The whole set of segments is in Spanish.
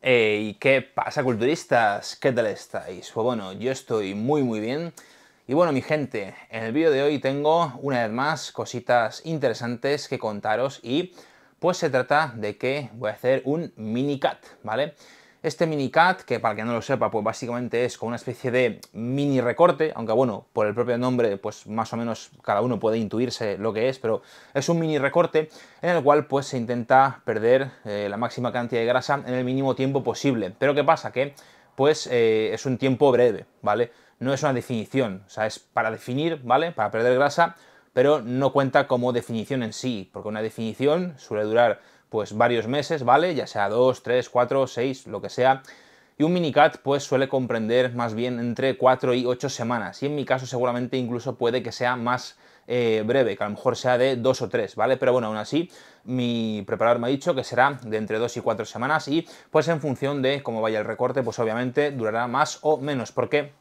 Hey, eh, ¿qué pasa culturistas? ¿Qué tal estáis? Pues bueno, yo estoy muy muy bien. Y bueno, mi gente, en el vídeo de hoy tengo una vez más cositas interesantes que contaros y pues se trata de que voy a hacer un mini cat, ¿vale? Este mini minicat, que para quien que no lo sepa, pues básicamente es como una especie de mini recorte, aunque bueno, por el propio nombre, pues más o menos cada uno puede intuirse lo que es, pero es un mini recorte en el cual pues se intenta perder eh, la máxima cantidad de grasa en el mínimo tiempo posible. Pero ¿qué pasa? Que pues eh, es un tiempo breve, ¿vale? No es una definición, o sea, es para definir, ¿vale? Para perder grasa, pero no cuenta como definición en sí, porque una definición suele durar pues varios meses, ¿vale? Ya sea 2, 3, 4, 6, lo que sea. Y un minicat pues suele comprender más bien entre 4 y 8 semanas. Y en mi caso seguramente incluso puede que sea más eh, breve, que a lo mejor sea de 2 o 3, ¿vale? Pero bueno, aún así mi preparador me ha dicho que será de entre 2 y 4 semanas y pues en función de cómo vaya el recorte pues obviamente durará más o menos. Porque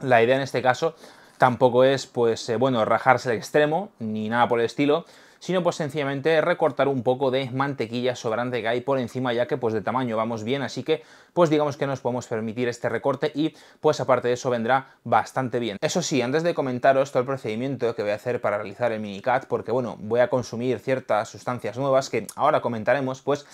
la idea en este caso tampoco es pues eh, bueno rajarse el extremo ni nada por el estilo sino pues sencillamente recortar un poco de mantequilla sobrante que hay por encima ya que pues de tamaño vamos bien, así que pues digamos que nos podemos permitir este recorte y pues aparte de eso vendrá bastante bien. Eso sí, antes de comentaros todo el procedimiento que voy a hacer para realizar el mini minicat, porque bueno, voy a consumir ciertas sustancias nuevas que ahora comentaremos, pues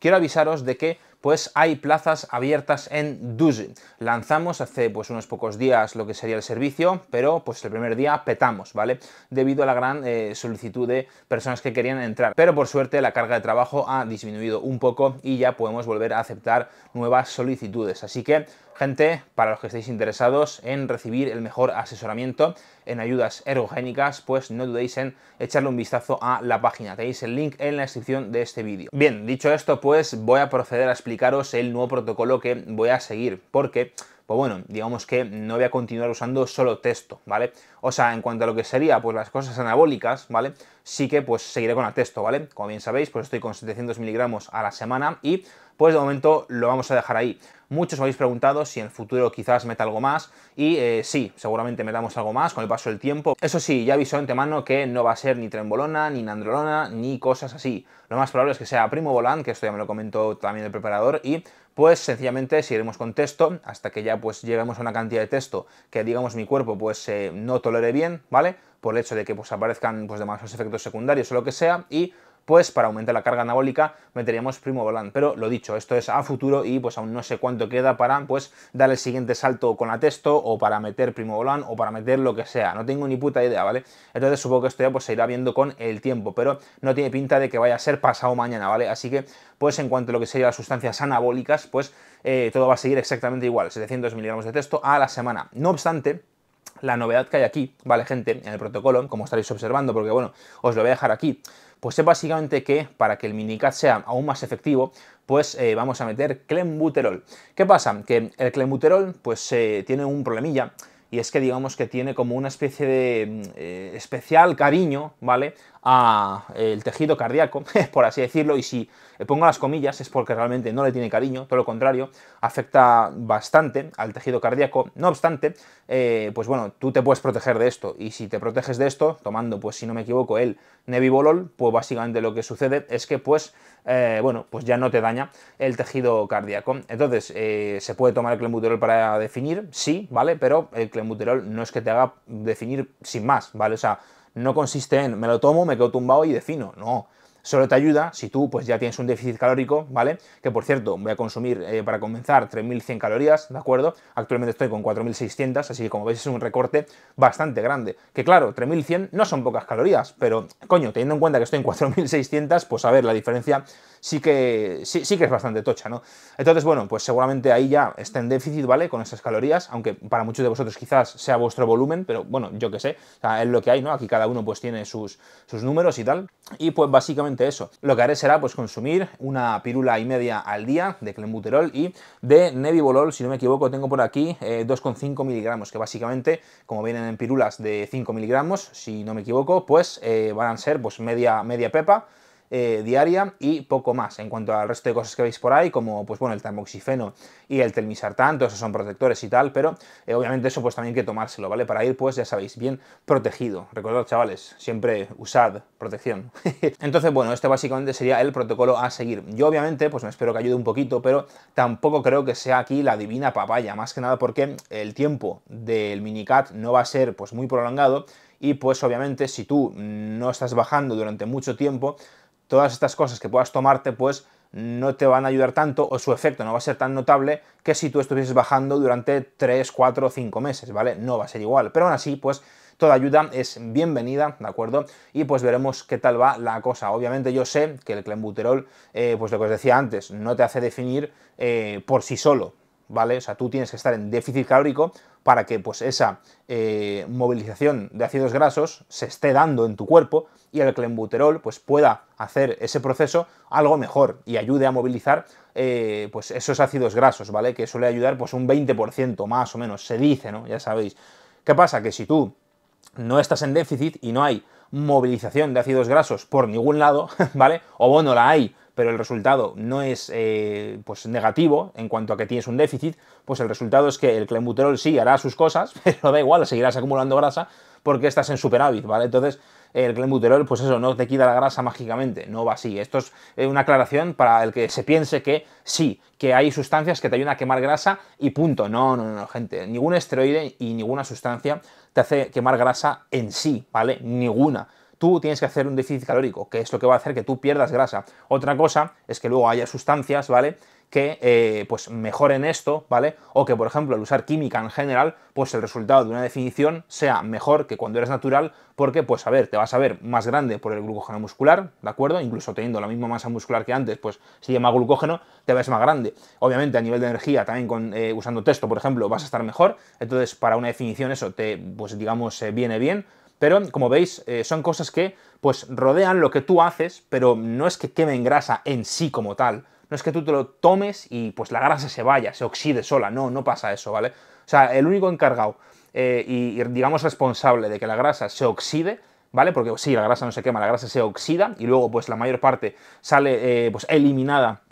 quiero avisaros de que pues hay plazas abiertas en Duzi. Lanzamos hace pues unos pocos días lo que sería el servicio, pero pues el primer día petamos, ¿vale? Debido a la gran eh, solicitud de personas que querían entrar. Pero por suerte la carga de trabajo ha disminuido un poco y ya podemos volver a aceptar nuevas solicitudes. Así que gente, para los que estéis interesados en recibir el mejor asesoramiento en ayudas ergogénicas, pues no dudéis en echarle un vistazo a la página. Tenéis el link en la descripción de este vídeo. Bien, dicho esto, pues voy a proceder a explicaros el nuevo protocolo que voy a seguir, porque, pues bueno, digamos que no voy a continuar usando solo texto, ¿vale? O sea, en cuanto a lo que sería, pues las cosas anabólicas, ¿vale? sí que pues seguiré con el texto, ¿vale? Como bien sabéis, pues estoy con 700 miligramos a la semana y pues de momento lo vamos a dejar ahí. Muchos me habéis preguntado si en el futuro quizás meta algo más y eh, sí, seguramente metamos algo más con el paso del tiempo. Eso sí, ya aviso de antemano que no va a ser ni trembolona, ni nandrolona, ni cosas así. Lo más probable es que sea primo volán, que esto ya me lo comentó también el preparador y pues sencillamente seguiremos con texto hasta que ya pues lleguemos a una cantidad de texto que digamos mi cuerpo pues eh, no tolere bien, ¿vale? por el hecho de que pues, aparezcan pues, demasiados efectos secundarios o lo que sea, y pues para aumentar la carga anabólica meteríamos Primobolan. Pero lo dicho, esto es a futuro y pues aún no sé cuánto queda para pues dar el siguiente salto con la texto o para meter primo Primobolan o para meter lo que sea. No tengo ni puta idea, ¿vale? Entonces supongo que esto ya pues se irá viendo con el tiempo, pero no tiene pinta de que vaya a ser pasado mañana, ¿vale? Así que pues en cuanto a lo que serían las sustancias anabólicas, pues eh, todo va a seguir exactamente igual, 700 miligramos de texto a la semana. No obstante, la novedad que hay aquí, ¿vale, gente? En el protocolo, como estaréis observando, porque bueno, os lo voy a dejar aquí, pues es básicamente que para que el minicat sea aún más efectivo, pues eh, vamos a meter clenbuterol. ¿Qué pasa? Que el clenbuterol pues eh, tiene un problemilla y es que digamos que tiene como una especie de mm, eh, especial cariño, ¿vale? el tejido cardíaco, por así decirlo, y si pongo las comillas es porque realmente no le tiene cariño, todo lo contrario, afecta bastante al tejido cardíaco. No obstante, eh, pues bueno, tú te puedes proteger de esto, y si te proteges de esto, tomando, pues si no me equivoco, el nebivolol, pues básicamente lo que sucede es que, pues, eh, bueno, pues ya no te daña el tejido cardíaco. Entonces, eh, ¿se puede tomar el clenbuterol para definir? Sí, ¿vale? Pero el clenbuterol no es que te haga definir sin más, ¿vale? O sea, no consiste en me lo tomo, me quedo tumbado y defino. No. Solo te ayuda si tú pues ya tienes un déficit calórico, ¿vale? Que por cierto, voy a consumir eh, para comenzar 3.100 calorías, ¿de acuerdo? Actualmente estoy con 4.600, así que como veis es un recorte bastante grande. Que claro, 3.100 no son pocas calorías, pero coño, teniendo en cuenta que estoy en 4.600, pues a ver, la diferencia sí que, sí, que es bastante tocha, ¿no? Entonces, bueno, pues seguramente ahí ya está en déficit, ¿vale? Con esas calorías, aunque para muchos de vosotros quizás sea vuestro volumen, pero bueno, yo qué sé, es lo que hay, ¿no? Aquí cada uno pues tiene sus, sus números y tal. Y pues básicamente eso. Lo que haré será pues consumir una pirula y media al día de clenbuterol y de nebivolol, si no me equivoco, tengo por aquí 2,5 eh, miligramos, que básicamente, como vienen en pirulas de 5 miligramos, si no me equivoco, pues eh, van a ser pues media, media pepa, eh, diaria y poco más. En cuanto al resto de cosas que veis por ahí, como pues bueno, el tamoxifeno y el telmisartán, todos esos son protectores y tal, pero eh, obviamente eso pues también hay que tomárselo, ¿vale? Para ir pues ya sabéis, bien protegido. Recordad chavales, siempre usad protección. Entonces bueno, este básicamente sería el protocolo a seguir. Yo obviamente pues me espero que ayude un poquito, pero tampoco creo que sea aquí la divina papaya, más que nada porque el tiempo del minicat no va a ser pues muy prolongado y pues obviamente si tú no estás bajando durante mucho tiempo, todas estas cosas que puedas tomarte, pues no te van a ayudar tanto o su efecto no va a ser tan notable que si tú estuvieses bajando durante 3, 4 o 5 meses, ¿vale? No va a ser igual, pero aún así, pues toda ayuda es bienvenida, ¿de acuerdo? Y pues veremos qué tal va la cosa. Obviamente yo sé que el clenbuterol, eh, pues lo que os decía antes, no te hace definir eh, por sí solo, ¿vale? O sea, tú tienes que estar en déficit calórico para que pues esa eh, movilización de ácidos grasos se esté dando en tu cuerpo y el clenbuterol pues pueda hacer ese proceso algo mejor y ayude a movilizar eh, pues esos ácidos grasos, ¿vale? Que suele ayudar pues un 20% más o menos, se dice, ¿no? Ya sabéis. ¿Qué pasa? Que si tú no estás en déficit y no hay movilización de ácidos grasos por ningún lado, ¿vale? O bueno, la hay, pero el resultado no es eh, pues negativo en cuanto a que tienes un déficit, pues el resultado es que el clenbuterol sí hará sus cosas, pero da igual, seguirás acumulando grasa porque estás en superávit, ¿vale? Entonces, el clenbuterol, pues eso, no te quita la grasa mágicamente, no va así. Esto es eh, una aclaración para el que se piense que sí, que hay sustancias que te ayudan a quemar grasa y punto. No, no, no, gente, ningún esteroide y ninguna sustancia te hace quemar grasa en sí, ¿vale? Ninguna tú tienes que hacer un déficit calórico, que es lo que va a hacer que tú pierdas grasa. Otra cosa es que luego haya sustancias, ¿vale? que eh, pues mejoren esto, ¿vale? O que, por ejemplo, al usar química en general, pues el resultado de una definición sea mejor que cuando eres natural, porque, pues a ver, te vas a ver más grande por el glucógeno muscular, ¿de acuerdo? Incluso teniendo la misma masa muscular que antes, pues si llama glucógeno, te ves más grande. Obviamente, a nivel de energía, también con, eh, usando texto, por ejemplo, vas a estar mejor. Entonces, para una definición, eso te, pues digamos, eh, viene bien pero como veis, eh, son cosas que pues rodean lo que tú haces, pero no es que quemen grasa en sí como tal. No es que tú te lo tomes y pues la grasa se vaya, se oxide sola. No, no pasa eso, ¿vale? O sea, el único encargado eh, y, digamos responsable de que la grasa se oxide ¿vale? Porque sí, la grasa no se quema, la grasa se oxida y luego pues la mayor parte sale eh, pues eliminada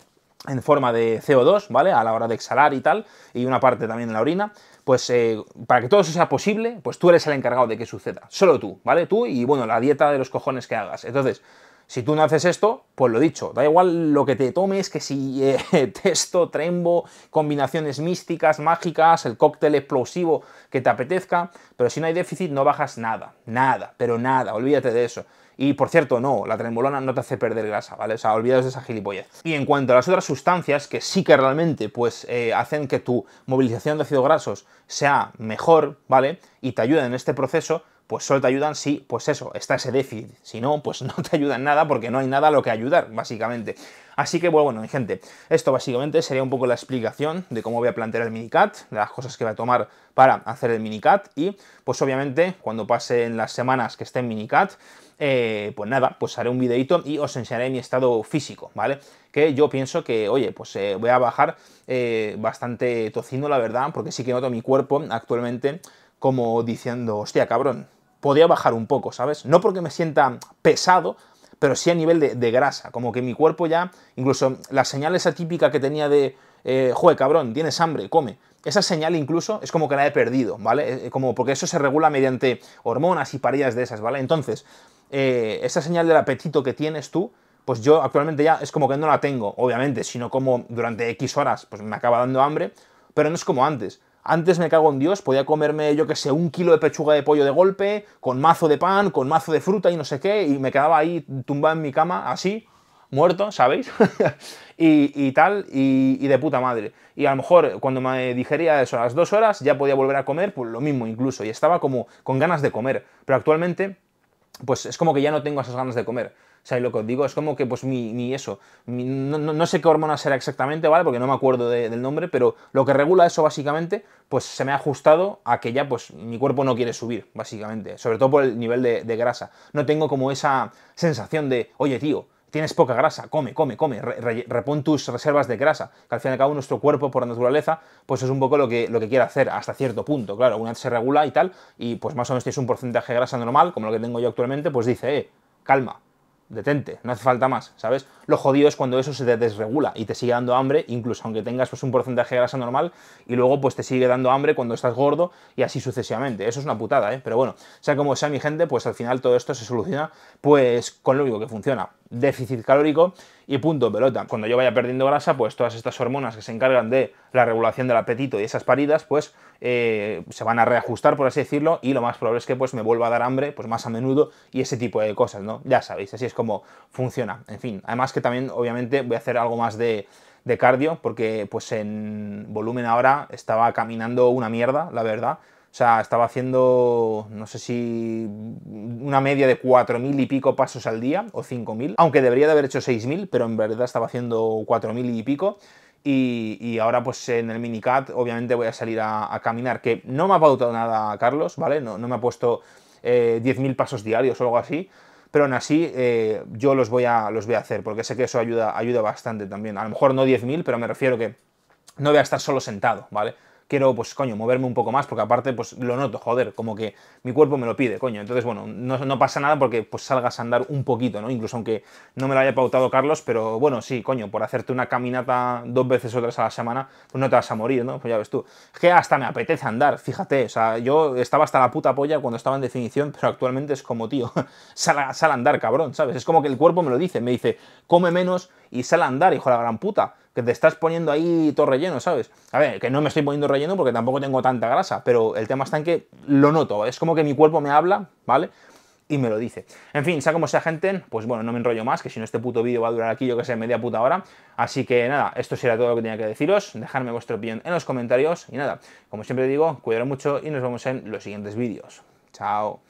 en forma de CO2, ¿vale? A la hora de exhalar y tal, y una parte también en la orina, pues eh, para que todo eso sea posible, pues tú eres el encargado de que suceda. Solo tú, ¿vale? Tú y bueno, la dieta de los cojones que hagas. Entonces, si tú no haces esto, pues lo dicho, da igual lo que te tomes, que si eh, texto, trembo, combinaciones místicas, mágicas, el cóctel explosivo que te apetezca, pero si no hay déficit no bajas nada, nada, pero nada, olvídate de eso. Y por cierto, no, la trembolona no te hace perder grasa, ¿vale? O sea, olvídate de esa gilipollez. Y en cuanto a las otras sustancias que sí que realmente pues eh, hacen que tu movilización de ácidos grasos sea mejor, ¿vale? Y te ayudan en este proceso, pues solo te ayudan si, pues eso, está ese déficit. Si no, pues no te ayudan nada porque no hay nada a lo que ayudar, básicamente. Así que, bueno, bueno, gente, esto básicamente sería un poco la explicación de cómo voy a plantear el minicat, de las cosas que voy a tomar para hacer el minicat y, pues obviamente, cuando pasen las semanas que esté en minicat, eh, pues nada, pues haré un videito y os enseñaré mi estado físico, ¿vale? Que yo pienso que, oye, pues eh, voy a bajar eh, bastante tocino, la verdad, porque sí que noto mi cuerpo actualmente como diciendo, hostia, cabrón, podía bajar un poco, ¿sabes? No porque me sienta pesado, pero sí a nivel de, grasa, como que mi cuerpo ya, incluso la señal esa típica que tenía de, eh, joder, cabrón, tienes hambre, come. Esa señal incluso es como que la he perdido, ¿vale? Eh, eh, como porque eso se regula mediante hormonas y parillas de esas, ¿vale? Entonces, eh, esa señal del apetito que tienes tú, pues yo actualmente ya es como que no la tengo, obviamente, sino como durante X horas, pues me acaba dando hambre, pero no es como antes. Antes me cago en Dios, podía comerme, yo que sé, un kilo de pechuga de pollo de golpe, con mazo de pan, con mazo de fruta y no sé qué, y me quedaba ahí tumbado en mi cama, así, muerto, ¿sabéis? y, tal, y, y, de puta madre. Y a lo mejor cuando me digería eso a las dos horas, ya podía volver a comer, pues lo mismo incluso, y estaba como con ganas de comer. Pero actualmente pues es como que ya no tengo esas ganas de comer. O sea, lo que os digo es como que, pues, mi, ni eso. no, sé qué hormona será exactamente, ¿vale? Porque no me acuerdo del nombre, pero lo que regula eso, básicamente, pues se me ha ajustado a que ya, pues, mi cuerpo no quiere subir, básicamente. Sobre todo por el nivel de, de grasa. No tengo como esa sensación de, oye, tío, tienes poca grasa, come, come, come, repon tus reservas de grasa, que al fin y al cabo nuestro cuerpo por naturaleza pues es un poco lo que, lo que quiere hacer hasta cierto punto, claro, una vez se regula y tal, y pues más o menos tienes un porcentaje de grasa normal, como lo que tengo yo actualmente, pues dice, eh, calma, detente, no hace falta más, ¿sabes? Lo jodido es cuando eso se te desregula y te sigue dando hambre, incluso aunque tengas pues, un porcentaje de grasa normal, y luego pues te sigue dando hambre cuando estás gordo y así sucesivamente. Eso es una putada, ¿eh? Pero bueno, sea como sea mi gente, pues al final todo esto se soluciona pues con lo único que funciona. Déficit calórico y punto, pelota. Cuando yo vaya perdiendo grasa, pues todas estas hormonas que se encargan de la regulación del apetito y esas paridas, pues eh, se van a reajustar, por así decirlo, y lo más probable es que pues me vuelva a dar hambre pues más a menudo y ese tipo de cosas, ¿no? Ya sabéis, así es como funciona. En fin, además que también, obviamente, voy a hacer algo más de, cardio, porque pues en volumen ahora estaba caminando una mierda, la verdad. O sea, estaba haciendo, no sé si una media de 4.000 y pico pasos al día, o 5.000, aunque debería de haber hecho 6.000, pero en verdad estaba haciendo 4.000 y pico. Y, ahora pues en el minicat obviamente voy a salir a, caminar, que no me ha pautado nada Carlos, ¿vale? No, no me ha puesto 10.000 eh, pasos diarios o algo así, pero aún así eh, yo los voy, a, los voy a hacer, porque sé que eso ayuda, ayuda bastante también. A lo mejor no 10.000, pero me refiero que no voy a estar solo sentado, ¿vale? quiero, pues coño, moverme un poco más, porque aparte, pues lo noto, joder, como que mi cuerpo me lo pide, coño. Entonces, bueno, no, pasa nada porque pues salgas a andar un poquito, ¿no? Incluso aunque no me lo haya pautado Carlos, pero bueno, sí, coño, por hacerte una caminata dos veces o tres a la semana, pues no te vas a morir, ¿no? Pues ya ves tú. que hasta me apetece andar, fíjate, o sea, yo estaba hasta la puta polla cuando estaba en definición, pero actualmente es como, tío, sal, sal a andar, cabrón, ¿sabes? Es como que el cuerpo me lo dice, me dice, come menos y sal a andar, hijo de la gran puta. Que te estás poniendo ahí todo relleno, ¿sabes? A ver, que no me estoy poniendo relleno porque tampoco tengo tanta grasa, pero el tema está en que lo noto. Es como que mi cuerpo me habla, ¿vale? y me lo dice. En fin, sea como sea, gente, pues bueno, no me enrollo más, que si no este puto vídeo va a durar aquí, yo que sé, media puta hora. Así que nada, esto será todo lo que tenía que deciros. Dejadme vuestro opinión en los comentarios y nada, como siempre digo, cuidaros mucho y nos vemos en los siguientes vídeos. Chao.